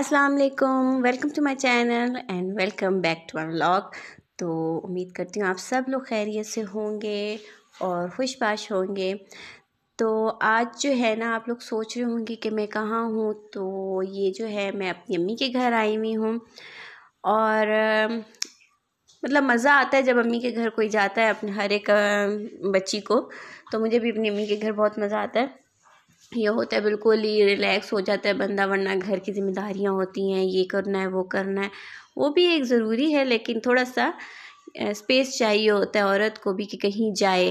अस्सलाम वालेकुम welcome to my channel and welcome back to my vlog तो उम्मीद करती हूँ आप सब लोग खैरियत से होंगे और खुशबाश होंगे तो आज जो है ना आप लोग सोच रहे होंगे कि मैं कहाँ हूँ तो ये जो है मैं अपनी अम्मी के घर आई हुई हूँ और मतलब मज़ा आता है जब अम्मी के घर कोई जाता है अपने हर एक बच्ची को तो मुझे भी अपनी अम्मी के घर बहुत मज़ा आता है ये होता है बिल्कुल ही रिलैक्स हो जाता है बंदा वरना घर की ज़िम्मेदारियाँ होती हैं ये करना है वो करना है वो भी एक ज़रूरी है लेकिन थोड़ा सा स्पेस चाहिए होता है औरत को भी कि कहीं जाए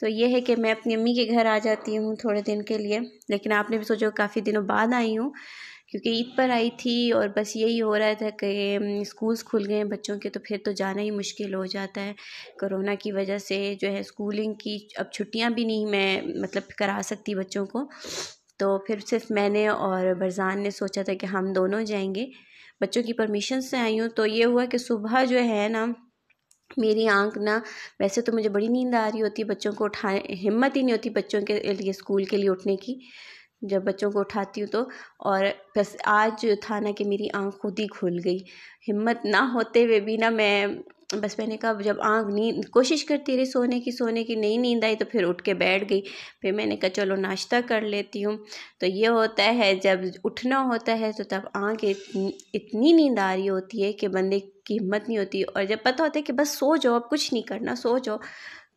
तो ये है कि मैं अपनी अम्मी के घर आ जाती हूँ थोड़े दिन के लिए लेकिन आपने भी सोचा काफ़ी दिनों बाद आई हूँ क्योंकि ईद पर आई थी और बस यही हो रहा था कि स्कूल्स खुल गए हैं बच्चों के तो फिर तो जाना ही मुश्किल हो जाता है कोरोना की वजह से जो है स्कूलिंग की अब छुट्टियां भी नहीं मैं मतलब करा सकती बच्चों को तो फिर सिर्फ मैंने और बरज़ान ने सोचा था कि हम दोनों जाएंगे बच्चों की परमिशन से आई हूँ तो ये हुआ कि सुबह जो है ना मेरी आंख ना वैसे तो मुझे बड़ी नींद आ रही होती है बच्चों को उठाए हिम्मत ही नहीं होती बच्चों के लिए स्कूल के लिए उठने की जब बच्चों को उठाती हूँ तो और बस आज था ना कि मेरी आँख खुद ही खुल गई हिम्मत ना होते हुए भी ना मैं बस मैंने कहा जब आँख नींद कोशिश करती रही सोने की सोने की नहीं नींद आई तो फिर उठ के बैठ गई फिर मैंने कहा चलो नाश्ता कर लेती हूँ तो ये होता है जब उठना होता है तो तब आँख इतनी नींद आ रही होती है कि बंदे की हिम्मत नहीं होती और जब पता होता है कि बस सो जाओ अब कुछ नहीं करना सो जाओ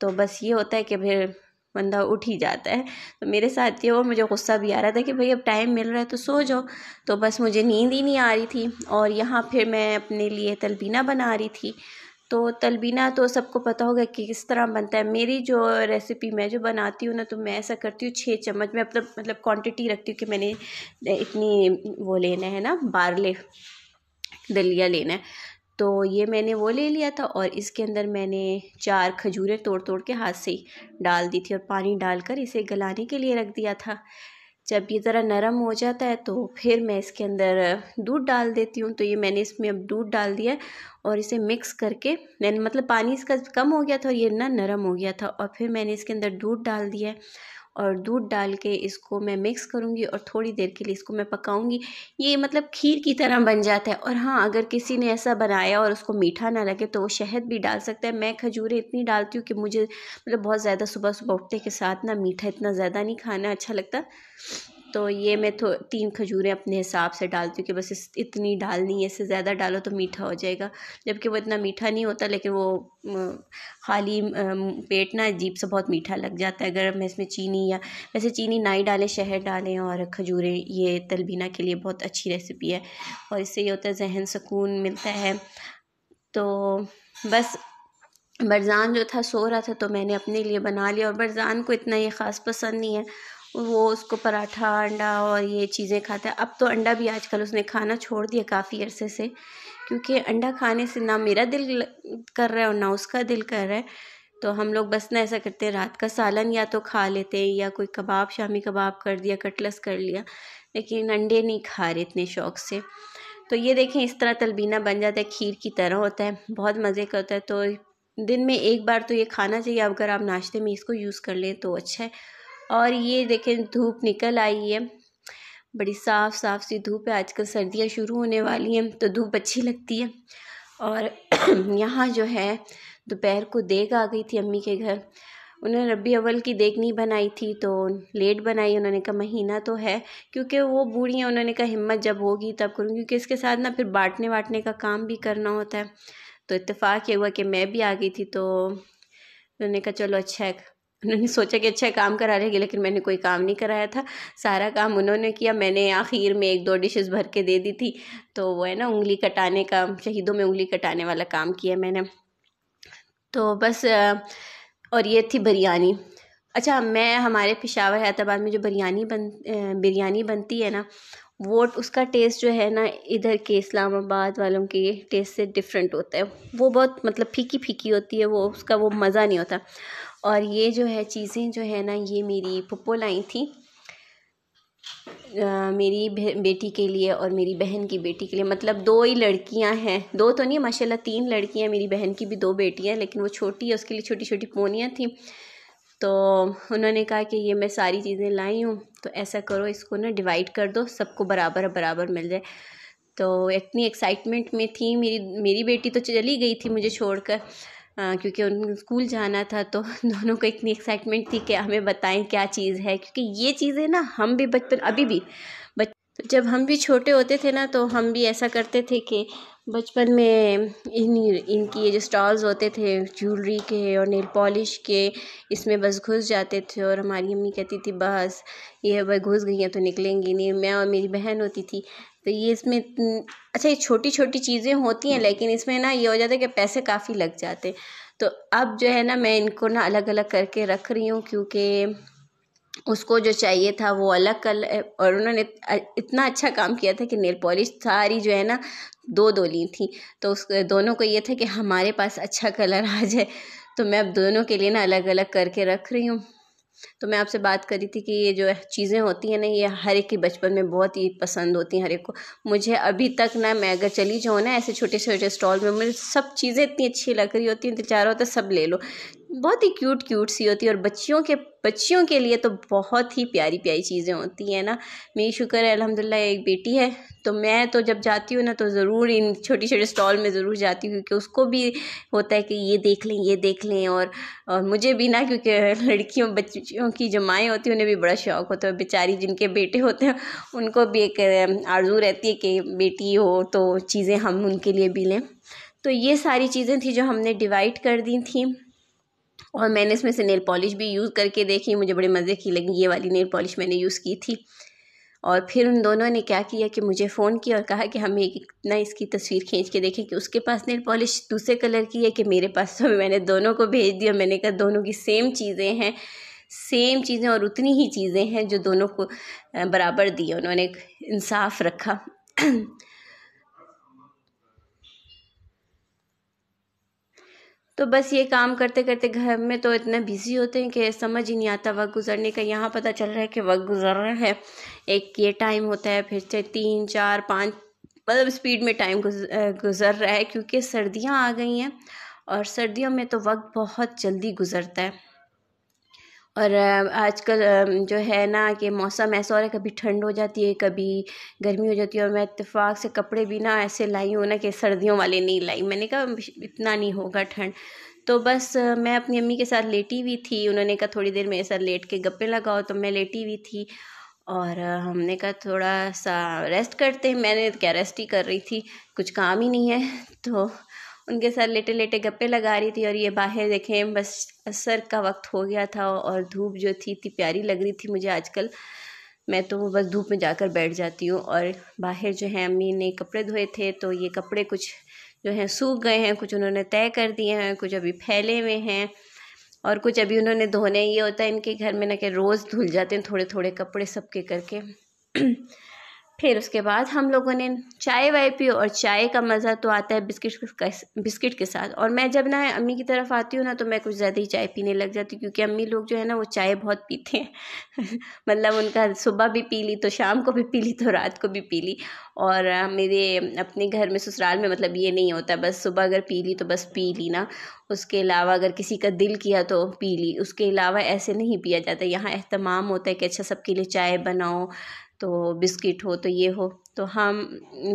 तो बस ये होता है कि फिर बंदा उठ ही जाता है तो मेरे साथ ये हुआ मुझे गुस्सा भी आ रहा था कि भाई अब टाइम मिल रहा है तो सो जाओ तो बस मुझे नींद ही नहीं आ रही थी और यहाँ फिर मैं अपने लिए तलबीना बना रही थी तो तलबीना तो सबको पता होगा कि किस तरह बनता है मेरी जो रेसिपी मैं जो बनाती हूँ ना तो मैं ऐसा करती हूँ छः चम्मच मैं मतलब मतलब क्वांटिटी रखती हूँ कि मैंने इतनी वो लेना है ना बारले दलिया लेना है तो ये मैंने वो ले लिया था और इसके अंदर मैंने चार खजूरें तोड़ तोड़ के हाथ से ही डाल दी थी और पानी डालकर इसे गलाने के लिए रख दिया था जब ये ज़रा नरम हो जाता है तो फिर मैं इसके अंदर दूध डाल देती हूँ तो ये मैंने इसमें अब दूध डाल दिया और इसे मिक्स करके मैंने मतलब पानी इसका कम हो गया था और ये ना नरम हो गया था और फिर मैंने इसके अंदर दूध डाल दिया और दूध डाल के इसको मैं मिक्स करूँगी और थोड़ी देर के लिए इसको मैं पकाऊँगी ये मतलब खीर की तरह बन जाता है और हाँ अगर किसी ने ऐसा बनाया और उसको मीठा ना लगे तो वो शहद भी डाल सकता है मैं खजूरें इतनी डालती हूँ कि मुझे मतलब बहुत ज़्यादा सुबह सुबह उठते के साथ ना मीठा इतना ज़्यादा नहीं खाना अच्छा लगता तो ये मैं थो तीन खजूरें अपने हिसाब से डालती हूँ कि बस इस इतनी डालनी है इससे ज़्यादा डालो तो मीठा हो जाएगा जबकि वो इतना मीठा नहीं होता लेकिन वो खाली पेट ना अजीब से बहुत मीठा लग जाता है अगर मैं इसमें चीनी या वैसे चीनी ना ही डालें शहद डालें और खजूरें ये तलबीना के लिए बहुत अच्छी रेसिपी है और इससे ये होता है जहन सुकून मिलता है तो बस बरजान जो था सो रहा था तो मैंने अपने लिए बना लिया और बरजान को इतना ये ख़ास पसंद नहीं है वो उसको पराठा अंडा और ये चीज़ें खाता है अब तो अंडा भी आजकल उसने खाना छोड़ दिया काफ़ी अरसे से क्योंकि अंडा खाने से ना मेरा दिल कर रहा है और ना उसका दिल कर रहा है तो हम लोग बस ना ऐसा करते हैं रात का सालन या तो खा लेते हैं या कोई कबाब शामी कबाब कर दिया कटलस कर लिया लेकिन अंडे नहीं खा रहे इतने शौक से तो ये देखें इस तरह तलबीना बन जाता है खीर की तरह होता है बहुत मज़े का होता है तो दिन में एक बार तो ये खाना चाहिए अगर आप नाश्ते में इसको यूज़ कर लें तो अच्छा है और ये देखें धूप निकल आई है बड़ी साफ़ साफ़ सी धूप है आजकल सर्दियाँ शुरू होने वाली हैं तो धूप अच्छी लगती है और यहाँ जो है दोपहर को देख आ गई थी अम्मी के घर उन्होंने रबी अव्वल की देख नहीं बनाई थी तो लेट बनाई उन्होंने कहा महीना तो है क्योंकि वो बूढ़ी हैं उन्होंने कहा हिम्मत जब होगी तब करूँगी क्योंकि इसके साथ ना फिर बांटने वाटने का काम भी करना होता है तो इतफ़ाक़ ये हुआ कि मैं भी आ गई थी तो उन्होंने कहा चलो अच्छा है उन्होंने सोचा कि अच्छा काम करा रहेगी लेकिन मैंने कोई काम नहीं कराया था सारा काम उन्होंने किया मैंने आखिर में एक दो डिशेस भर के दे दी थी तो वो है ना उंगली कटाने का शहीदों में उंगली कटाने वाला काम किया मैंने तो बस और ये थी बिरयानी अच्छा मैं हमारे पेशावर हैदराबाद में जो बिरयानी बन बिरयानी बनती है ना वो उसका टेस्ट जो है ना इधर के इस्लामाबाद वालों के टेस्ट से डिफरेंट होता है वो बहुत मतलब फीकी फीकी होती है वो उसका वो मज़ा नहीं होता और ये जो है चीज़ें जो है ना ये मेरी पुप्पो लाई थी आ, मेरी बेटी के लिए और मेरी बहन की बेटी के लिए मतलब दो ही लड़कियां हैं दो तो नहीं माशाल्लाह तीन लड़कियां मेरी बहन की भी दो बेटियां लेकिन वो छोटी है उसके लिए छोटी छोटी पोनियाँ थी तो उन्होंने कहा कि ये मैं सारी चीज़ें लाई हूँ तो ऐसा करो इसको ना डिवाइड कर दो सबको बराबर बराबर मिल जाए तो इतनी एक्साइटमेंट में थी मेरी मेरी बेटी तो चली गई थी मुझे छोड़कर क्योंकि उन स्कूल जाना था तो दोनों को इतनी एक्साइटमेंट थी कि हमें बताएं क्या चीज़ है क्योंकि ये चीज़ें ना हम भी बचपन अभी भी बच तो जब हम भी छोटे होते थे ना तो हम भी ऐसा करते थे कि बचपन में इन इनकी ये जो स्टॉल्स होते थे ज्वेलरी के और नेल पॉलिश के इसमें बस घुस जाते थे और हमारी मम्मी कहती थी बस ये भाई घुस गई हैं तो निकलेंगी नहीं मैं और मेरी बहन होती थी तो ये इसमें हम्म, अच्छा ये छोटी छोटी चीज़ें होती हैं लेकिन इसमें ना ये हो जाता है कि पैसे काफ़ी लग जाते तो अब जो है ना मैं इनको ना अलग अलग करके रख रही हूँ क्योंकि उसको जो चाहिए था वो अलग कलर और उन्होंने इतना अच्छा काम किया था कि नेल पॉलिश सारी जो है ना दो दो ली थी तो उस दोनों को ये था कि हमारे पास अच्छा कलर आ जाए तो मैं अब दोनों के लिए ना अलग अलग करके रख रही हूँ तो मैं आपसे बात करी थी कि ये जो चीज़ें होती हैं ना ये हर एक की बचपन में बहुत ही पसंद होती हैं हर एक को मुझे अभी तक ना मैं अगर चली जाऊँ ना ऐसे छोटे छोटे स्टॉल में मुझे सब चीज़ें इतनी अच्छी लग रही होती हैं दिल चाह रहा होता सब ले लो बहुत ही क्यूट क्यूट सी होती है और बच्चियों के बच्चियों के लिए तो बहुत ही प्यारी प्यारी चीज़ें होती हैं ना मेरी शुक्र है अलहमदिल्ला एक बेटी है तो मैं तो जब जाती हूँ ना तो ज़रूर इन छोटे छोटे स्टॉल में ज़रूर जाती हूँ क्योंकि उसको भी होता है कि ये देख लें ये देख लें और, और मुझे भी ना क्योंकि लड़कियों बच्चियों की जो माएँ होती हैं उन्हें भी बड़ा शौक होता है बेचारी जिनके बेटे होते हैं उनको भी एक आर्ज़ू रहती है कि बेटी हो तो चीज़ें हम उनके लिए भी लें तो ये सारी चीज़ें थी जो हमने डिवाइड कर दी थी और मैंने इसमें से नेल पॉलिश भी यूज़ करके देखी मुझे बड़े मज़े की लगी ये वाली नेल पॉलिश मैंने यूज़ की थी और फिर उन दोनों ने क्या किया कि मुझे फ़ोन किया और कहा कि हम एक इतना इसकी तस्वीर खींच के देखें कि उसके पास नेल पॉलिश दूसरे कलर की है कि मेरे पास तो मैंने दोनों को भेज दिया मैंने कहा दोनों की सेम चीज़ें हैं सेम चीज़ें और उतनी ही चीज़ें हैं जो दोनों को बराबर दी उन्होंने इंसाफ रखा तो बस ये काम करते करते घर में तो इतना बिज़ी होते हैं कि समझ ही नहीं आता वक्त गुजरने का यहाँ पता चल रहा है कि वक्त गुजर रहा है एक ये टाइम होता है फिर से तीन चार पाँच मतलब स्पीड में टाइम गुजर रहा है क्योंकि सर्दियाँ आ गई हैं और सर्दियों में तो वक्त बहुत जल्दी गुजरता है और आजकल जो है ना कि मौसम ऐसा हो रहा है कभी ठंड हो जाती है कभी गर्मी हो जाती है और मैं इतफाक से कपड़े भी ना ऐसे लाई हूँ ना कि सर्दियों वाले नहीं लाई मैंने कहा इतना नहीं होगा ठंड तो बस मैं अपनी अम्मी के साथ लेटी हुई थी उन्होंने कहा थोड़ी देर मेरे साथ लेट के गप्पे लगाओ तो मैं लेटी हुई थी और हमने कहा थोड़ा सा रेस्ट करते हैं मैंने क्या रेस्ट ही कर रही थी कुछ काम ही नहीं है तो उनके साथ लेटे लेटे गप्पे लगा रही थी और ये बाहर देखें बस असर का वक्त हो गया था और धूप जो थी इतनी प्यारी लग रही थी मुझे आजकल मैं तो बस धूप में जाकर बैठ जाती हूँ और बाहर जो है अम्मी ने कपड़े धोए थे तो ये कपड़े कुछ जो हैं सूख गए हैं कुछ उन्होंने तय कर दिए हैं कुछ अभी फैले हुए हैं और कुछ अभी उन्होंने धोने ये होता है इनके घर में ना कि रोज़ धुल जाते हैं थोड़े थोड़े कपड़े सबके करके फिर उसके बाद हम लोगों ने चाय वाय पी और चाय का मज़ा तो आता है बिस्किट बिस्किट के साथ और मैं जब ना अम्मी की तरफ आती हूँ ना तो मैं कुछ ज़्यादा ही चाय पीने लग जाती हूँ क्योंकि अम्मी लोग जो है ना वो चाय बहुत पीते हैं मतलब उनका सुबह भी पी ली तो शाम को भी पी ली तो रात को भी पी ली और मेरे अपने घर में ससुराल में मतलब ये नहीं होता बस सुबह अगर पी ली तो बस पी ली ना उसके अलावा अगर किसी का दिल किया तो पी ली उसके अलावा ऐसे नहीं पिया जाता यहाँ अहतमाम होता है कि अच्छा सबके लिए चाय बनाओ तो बिस्किट हो तो ये हो तो हम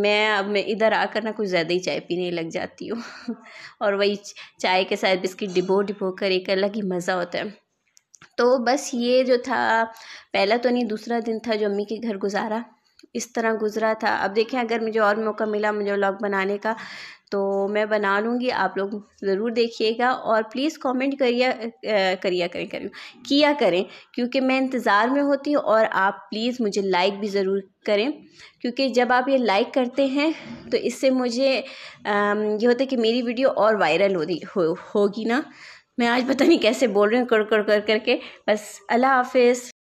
मैं अब मैं इधर आकर ना कुछ ज़्यादा ही चाय पीने लग जाती हूँ और वही चाय के साथ बिस्किट डिबो डिबो कर एक अलग ही मज़ा होता है तो बस ये जो था पहला तो नहीं दूसरा दिन था जो अम्मी के घर गुजारा इस तरह गुजरा था अब देखें अगर मुझे और मौका मिला मुझे व्लॉग बनाने का तो मैं बना लूँगी आप लोग ज़रूर देखिएगा और प्लीज़ कमेंट करिया करिया करें करें किया करें क्योंकि मैं इंतज़ार में होती हूँ और आप प्लीज़ मुझे लाइक भी ज़रूर करें क्योंकि जब आप ये लाइक करते हैं तो इससे मुझे ये होता है कि मेरी वीडियो और वायरल हो रही हो, होगी ना मैं आज पता नहीं कैसे बोल रही हूँ कड़ कड़ कर करके बस अल्लाह हाफिज़